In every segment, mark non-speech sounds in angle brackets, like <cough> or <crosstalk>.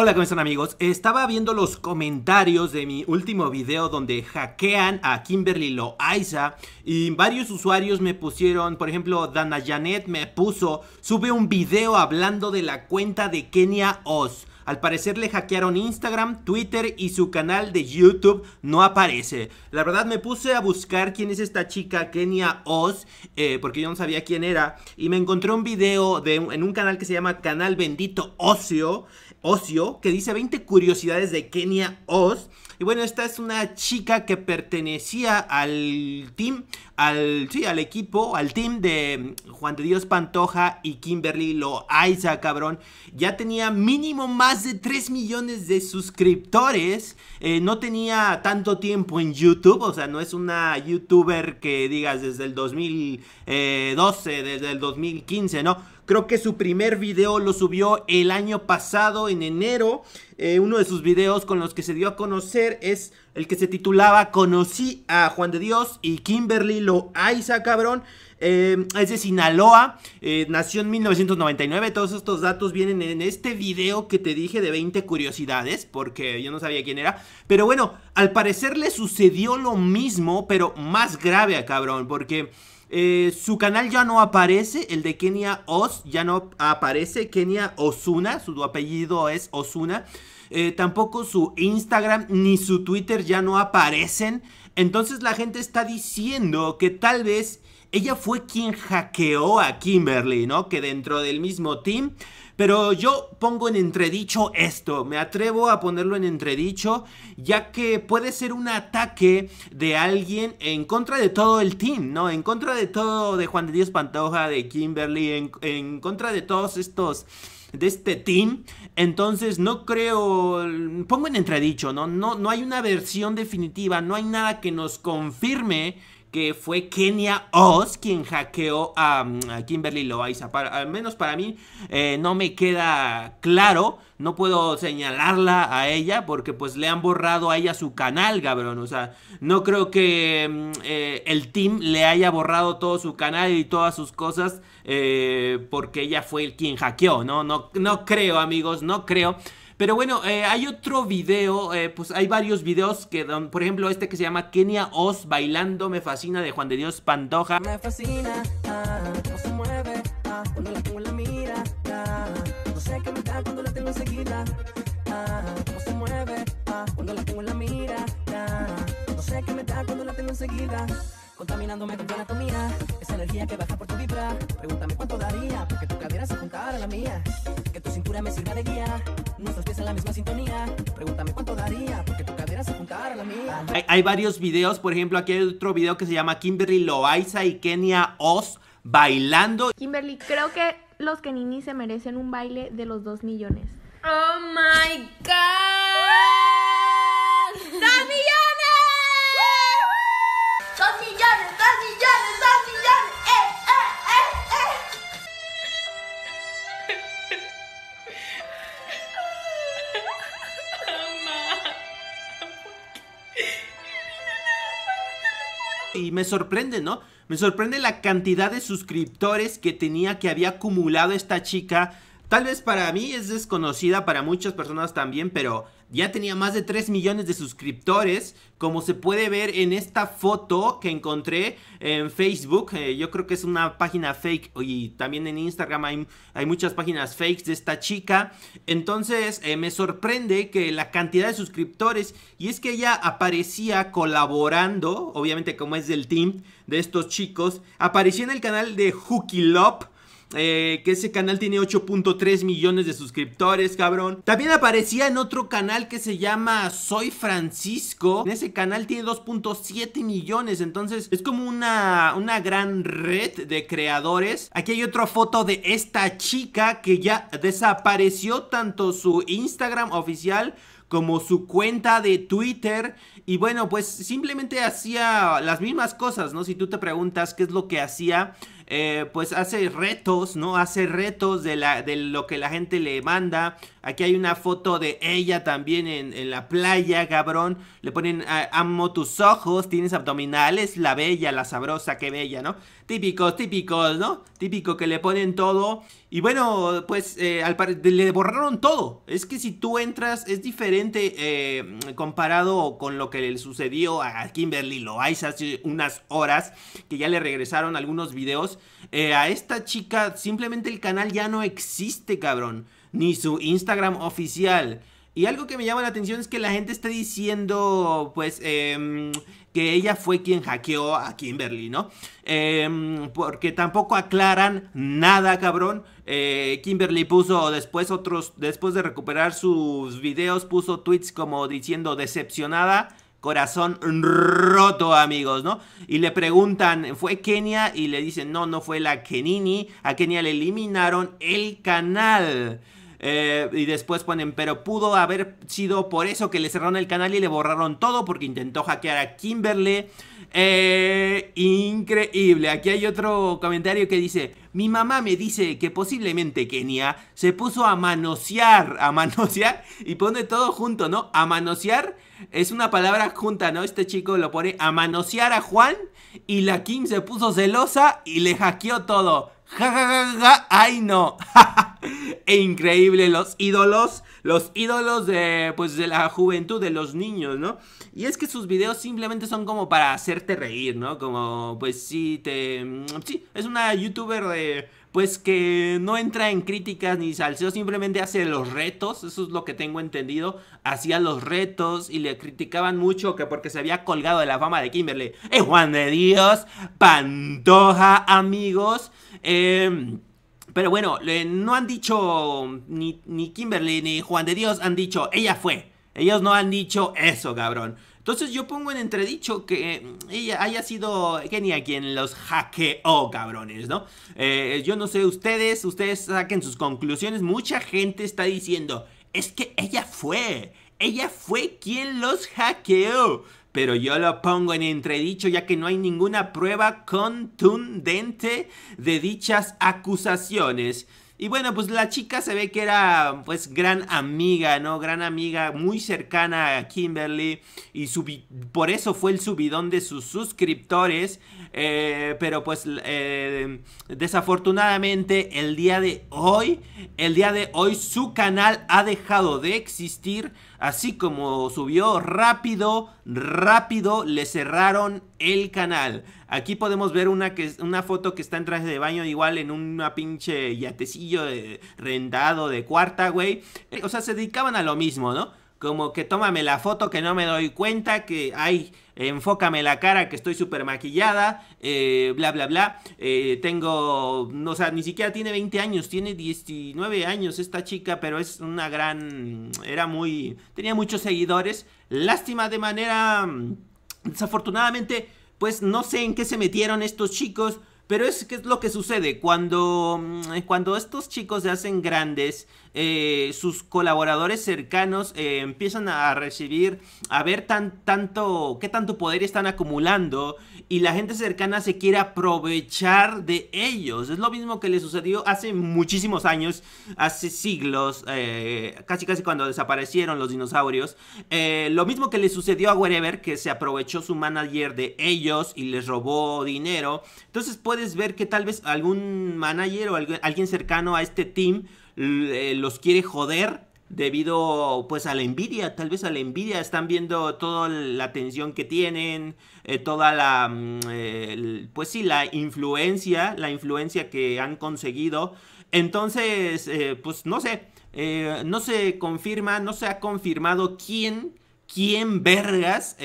Hola, ¿cómo están amigos? Estaba viendo los comentarios de mi último video donde hackean a Kimberly Loaiza y varios usuarios me pusieron, por ejemplo, Dana Janet me puso, sube un video hablando de la cuenta de Kenia Oz. Al parecer le hackearon Instagram, Twitter y su canal de YouTube no aparece. La verdad me puse a buscar quién es esta chica, Kenia Oz, eh, porque yo no sabía quién era. Y me encontré un video en un canal que se llama Canal Bendito Ocio, Ocio, que dice 20 curiosidades de Kenia Oz. Y bueno, esta es una chica que pertenecía al team, al, sí, al equipo, al team de Juan de Dios Pantoja y Kimberly Loaiza, cabrón. Ya tenía mínimo más de 3 millones de suscriptores. Eh, no tenía tanto tiempo en YouTube, o sea, no es una youtuber que digas desde el 2012, eh, desde el 2015, ¿no? Creo que su primer video lo subió el año pasado, en enero. Eh, uno de sus videos con los que se dio a conocer es el que se titulaba Conocí a Juan de Dios y Kimberly Loaiza, cabrón. Eh, es de Sinaloa, eh, nació en 1999. Todos estos datos vienen en este video que te dije de 20 curiosidades, porque yo no sabía quién era. Pero bueno, al parecer le sucedió lo mismo, pero más grave a cabrón, porque... Eh, su canal ya no aparece, el de Kenia Oz ya no aparece, Kenia Osuna, su apellido es Osuna. Eh, tampoco su Instagram ni su Twitter ya no aparecen. Entonces la gente está diciendo que tal vez ella fue quien hackeó a Kimberly, ¿no? Que dentro del mismo team. Pero yo pongo en entredicho esto, me atrevo a ponerlo en entredicho, ya que puede ser un ataque de alguien en contra de todo el team, ¿no? En contra de todo, de Juan de Dios Pantoja, de Kimberly, en, en contra de todos estos de este team. Entonces no creo, pongo en entredicho, ¿no? No, no hay una versión definitiva, no hay nada que nos confirme que fue Kenia Oz quien hackeó a, mm, Kimberly Loaiza. al menos para mí eh, no me queda claro, no puedo señalarla a ella porque pues le han borrado a ella su canal, cabrón. O sea, no creo que mm, eh, el team le haya borrado todo su canal y todas sus cosas eh, porque ella fue quien hackeó, ¿no? No, no creo, amigos, no creo. Pero bueno, eh, hay otro video, eh, pues hay varios videos que, don, por ejemplo, este que se llama Kenia Oz bailando me fascina de Juan de Dios Pandoja. Me fascina, ah, no se mueve, ah, cuando la tengo en la mira, ah, no sé qué me da cuando la tengo enseguida, ah, no se mueve, ah, cuando la tengo en la mira, no sé qué me da cuando la tengo enseguida contaminándome con tu anatomía. Esa energía que baja por tu vibra, pregúntame cuánto daría, porque tu cadera se juntara a la mía. Que tu cintura me sirva de guía, nuestros pies en la misma sintonía, pregúntame cuánto daría, porque tu cadera se juntara a la mía. Hay, varios videos, por ejemplo, aquí hay otro video que se llama Kimberly Loaiza y Kenia Oz bailando. Kimberly, creo que los Kenini se merecen un baile de los dos millones. Oh me sorprende, ¿no? Me sorprende la cantidad de suscriptores que tenía, que había acumulado esta chica. Tal vez para mí es desconocida, para muchas personas también, pero ya tenía más de 3 millones de suscriptores, como se puede ver en esta foto que encontré en Facebook. Eh, yo creo que es una página fake y también en Instagram hay, muchas páginas fakes de esta chica. Entonces eh, me sorprende que la cantidad de suscriptores y es que ella aparecía colaborando, obviamente como es del team de estos chicos, aparecía en el canal de Lop eh, que ese canal tiene 8.3 millones de suscriptores, cabrón. También aparecía en otro canal que se llama Soy Francisco. En ese canal tiene 2.7 millones. Entonces es como una, una gran red de creadores. Aquí hay otra foto de esta chica que ya desapareció tanto su Instagram oficial como su cuenta de Twitter. Y bueno, pues simplemente hacía las mismas cosas, ¿no? Si tú te preguntas qué es lo que hacía eh, pues hace retos, ¿no? Hace retos de, la, de lo que la gente le manda. Aquí hay una foto de ella también en, la playa, cabrón. Le ponen, ah, amo tus ojos, tienes abdominales, la bella, la sabrosa, qué bella, ¿no? Típicos, típicos, ¿no? Típico que le ponen todo. Y bueno, pues eh, le borraron todo. Es que si tú entras, es diferente eh, comparado con lo que le sucedió a Kimberly Loaiza hace unas horas, que ya le regresaron algunos videos. Eh, a esta chica simplemente el canal ya no existe, cabrón. Ni su Instagram oficial. Y algo que me llama la atención es que la gente está diciendo, pues, em, que ella fue quien hackeó a Kimberly, ¿no? Em, porque tampoco aclaran nada, cabrón. Eh, Kimberly puso después otros, después de recuperar sus videos, puso tweets como diciendo decepcionada corazón roto, amigos, ¿no? Y le preguntan, ¿fue Kenia? Y le dicen, no, no fue la Kenini. A Kenia le eliminaron el canal. Eh, y después ponen, pero pudo haber sido por eso que le cerraron el canal y le borraron todo porque intentó hackear a Kimberly. Eh, increíble. Aquí hay otro comentario que dice, mi mamá me dice que posiblemente Kenia se puso a manosear, a manosear y pone todo junto, ¿no? A manosear es una palabra junta, ¿no? Este chico lo pone a manosear a Juan y la Kim se puso celosa y le hackeó todo. Ja, ja, ja, ja, ay no. <laughs> e increíble, los ídolos, los ídolos de, pues, de la juventud, de los niños, ¿no? Y es que sus videos simplemente son como para hacerte reír, ¿no? Como, pues sí, te... Mm, sí, es una youtuber de pues que no entra en críticas ni salseo, simplemente hace los retos, eso es lo que tengo entendido, hacía los retos y le criticaban mucho que porque se había colgado de la fama de Kimberly. ¡Eh, Juan de Dios! ¡Pantoja, amigos! Em, pero bueno, no han dicho ni, ni Kimberly ni Juan de Dios han dicho, ella fue. Ellos no han dicho eso, cabrón. Entonces yo pongo en entredicho que mm, ella haya sido Kenia quien los hackeó, cabrones, ¿no? Eh, yo no sé, ustedes, ustedes saquen sus conclusiones. Mucha gente está diciendo, es que ella fue, ella fue quien los hackeó pero yo lo pongo en entredicho ya que no hay ninguna prueba contundente de dichas acusaciones. Y bueno, pues la chica se ve que era pues gran amiga, ¿no? Gran amiga, muy cercana a Kimberly. Y por eso fue el subidón de sus suscriptores. Eh, pero pues eh, desafortunadamente el día de hoy, el día de hoy su canal ha dejado de existir Así como subió rápido, rápido le cerraron el canal. Aquí podemos ver una, una foto que está en traje de baño, igual en una pinche yatecillo eh, rendado de cuarta, güey. Eh, o sea, se dedicaban a lo mismo, ¿no? como que tómame la foto que no me doy cuenta, que hay... enfócame la cara que estoy súper maquillada, eh, bla, bla, bla. Eh, tengo, o sea, ni siquiera tiene 20 años, tiene 19 años esta chica, pero es una gran, era muy, tenía muchos seguidores. Lástima de manera, desafortunadamente, pues no sé en qué se metieron estos chicos. Pero es, que es lo que sucede cuando, mm, cuando estos chicos se hacen grandes, eh, sus colaboradores cercanos eh, empiezan a recibir, a ver tan, tanto, qué tanto poder están acumulando y la gente cercana se quiere aprovechar de ellos. Es lo mismo que le sucedió hace muchísimos años, hace siglos, eh, casi casi cuando desaparecieron los dinosaurios. lo mismo que le sucedió a Wherever, que se aprovechó su manager de ellos y les robó dinero. Entonces puedes ver que tal vez algún manager o alguien cercano a este team eh, los quiere joder debido pues a la envidia, tal vez a la envidia, están viendo toda la atención que tienen, eh, toda la, mm, pues sí, la influencia, la influencia que han conseguido. Entonces, eh, pues no sé, no se confirma, no se ha confirmado quién, quién vergas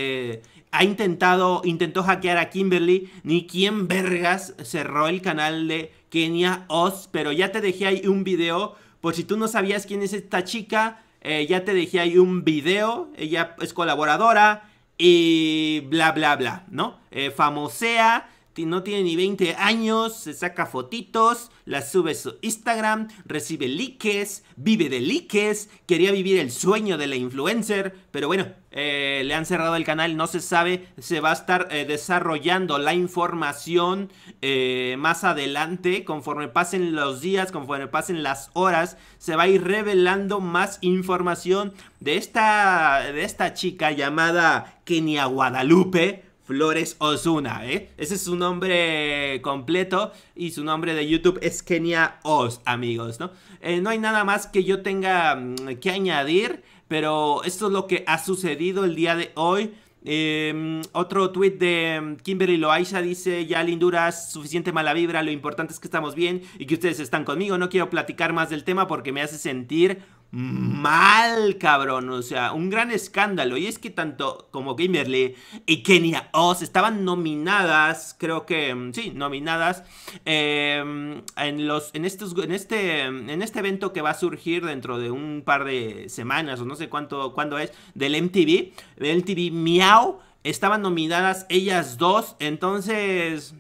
ha intentado, intentó hackear a Kimberly, ni quién vergas cerró el canal de Kenia Oz, pero ya te dejé ahí un video, por si tú no sabías quién es esta chica, eh, ya te dejé ahí un video, ella es colaboradora y bla bla bla, ¿no? Eh, famosea, no tiene ni 20 años, se saca fotitos, la sube a su Instagram, recibe likes, vive de likes, quería vivir el sueño de la influencer, pero bueno, eh, le han cerrado el canal, no se sabe, se va a estar eh, desarrollando la información eh, más adelante, conforme pasen los días, conforme pasen las horas, se va a ir revelando más información de esta, de esta chica llamada Kenia Guadalupe, Flores Osuna, ¿eh? Ese es su nombre completo y su nombre de YouTube es Kenia Oz, amigos, ¿no? Eh, no hay nada más que yo tenga mm, que añadir, pero esto es lo que ha sucedido el día de hoy. Em, otro tweet de mm, Kimberly Loaiza dice: Ya linduras, suficiente mala vibra. Lo importante es que estamos bien y que ustedes están conmigo. No quiero platicar más del tema porque me hace sentir mal, cabrón. O sea, un gran escándalo. Y es que tanto como Gamerly y Kenia Oz estaban nominadas, creo que, mm, sí, nominadas em, en, los, en, estos, en, este, en este evento que va a surgir dentro de un par de semanas o no sé cuánto, cuándo es, del MTV, del MTV Miau. Estaban nominadas ellas dos, entonces...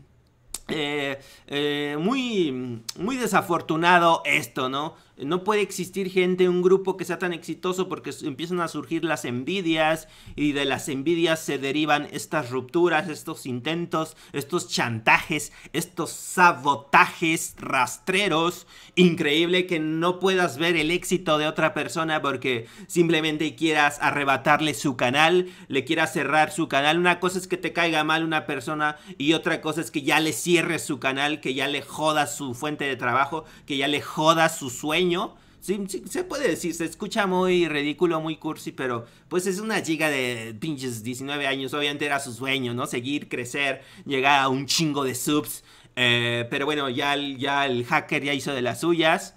Eh, eh, muy, muy desafortunado esto, ¿no? No puede existir gente, un grupo que sea tan exitoso porque empiezan a surgir las envidias y de las envidias se derivan estas rupturas, estos intentos, estos chantajes, estos sabotajes rastreros. Increíble que no puedas ver el éxito de otra persona porque simplemente quieras arrebatarle su canal, le quieras cerrar su canal. Una cosa es que te caiga mal una persona y otra cosa es que ya le cierres su canal, que ya le jodas su fuente de trabajo, que ya le jodas su sueño se puede decir, se escucha muy ridículo, muy cursi, pero pues es una chica de pinches 19 años, obviamente era su sueño, ¿no? Seguir, crecer, llegar a un chingo de subs. Eh, pero bueno, ya, ya el hacker ya hizo de las suyas.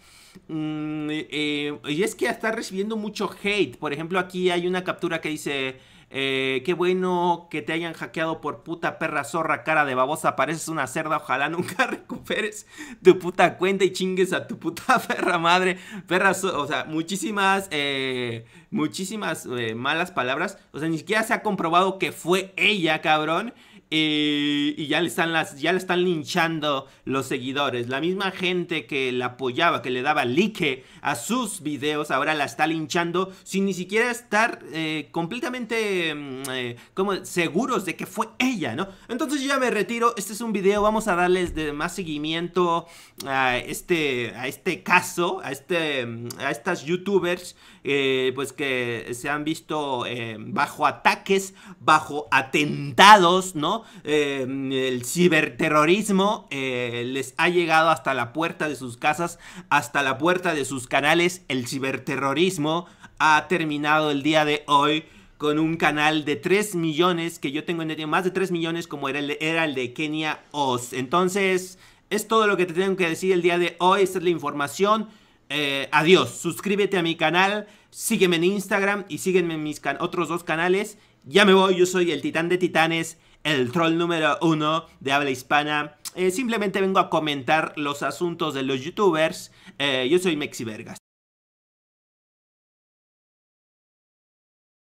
Mm, eh, y es que está recibiendo mucho hate. Por ejemplo, aquí hay una captura que dice... Eh, qué bueno que te hayan hackeado por puta perra zorra cara de babosa. Pareces una cerda. Ojalá nunca <laughs> recuperes tu puta cuenta y chingues a tu puta <laughs> perra madre. Perra O sea, muchísimas, eh, muchísimas eh, malas palabras. O sea, ni siquiera se ha comprobado que fue ella, cabrón y ya le están ya le están linchando los seguidores. La misma gente que la apoyaba, que le daba like a sus videos, ahora la está linchando sin ni siquiera estar eh, completamente mm, eh, como seguros de que fue ella, ¿no? Entonces yo ya me retiro. Este es un video. Vamos a darles de más seguimiento a este, a este caso, a este, mm, a estas youtubers, eh, pues que se han visto bajo ataques, bajo atentados, ¿no? Eh, el ciberterrorismo eh, les ha llegado hasta la puerta de sus casas, hasta la puerta de sus canales. El ciberterrorismo ha terminado el día de hoy con un canal de 3 millones, que yo tengo en día, más de 3 millones como era el de, Kenia Oz. Entonces, es todo lo que te tengo que decir el día de hoy, esta es la información. Eh, adiós, suscríbete a mi canal, sígueme en Instagram y sígueme en mis otros dos canales. Ya me voy, yo soy el titán de titanes el troll número uno de habla hispana. Eh, simplemente vengo a comentar los asuntos de los youtubers. Eh, yo soy Mexi Vergas.